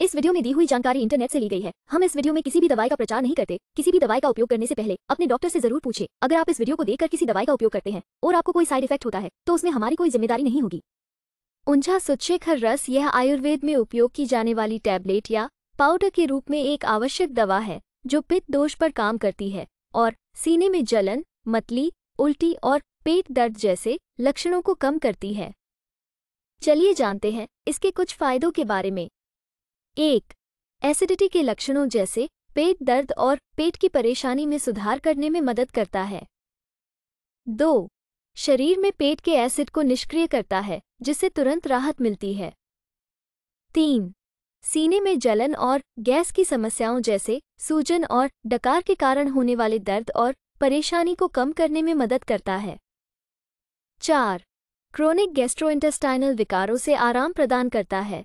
इस वीडियो में दी हुई जानकारी इंटरनेट से ली गई है हम इस वीडियो में किसी भी दवाई का प्रचार नहीं करते किसी भी दवाई का उपयोग करने से पहले अपने डॉक्टर से जरूर पूछे अगर आप इस वीडियो को देखकर किसी दवाई का उपयोग करते हैं और आपको कोई साइड इफेक्ट होता है तो उसमें हमारी कोई जिम्मेदारी नहीं होगी ऊंझा सुच्छेखर रस यह आयुर्वेद में उपयोग की जाने वाली टैबलेट या पाउडर के रूप में एक आवश्यक दवा है जो पित्त दोष पर काम करती है और सीने में जलन मतली उल्टी और पेट दर्द जैसे लक्षणों को कम करती है चलिए जानते हैं इसके कुछ फायदों के बारे में एक एसिडिटी के लक्षणों जैसे पेट दर्द और पेट की परेशानी में सुधार करने में मदद करता है दो शरीर में पेट के एसिड को निष्क्रिय करता है जिससे तुरंत राहत मिलती है तीन सीने में जलन और गैस की समस्याओं जैसे सूजन और डकार के कारण होने वाले दर्द और परेशानी को कम करने में मदद करता है चार क्रोनिक गैस्ट्रोइंटेस्टाइनल विकारों से आराम प्रदान करता है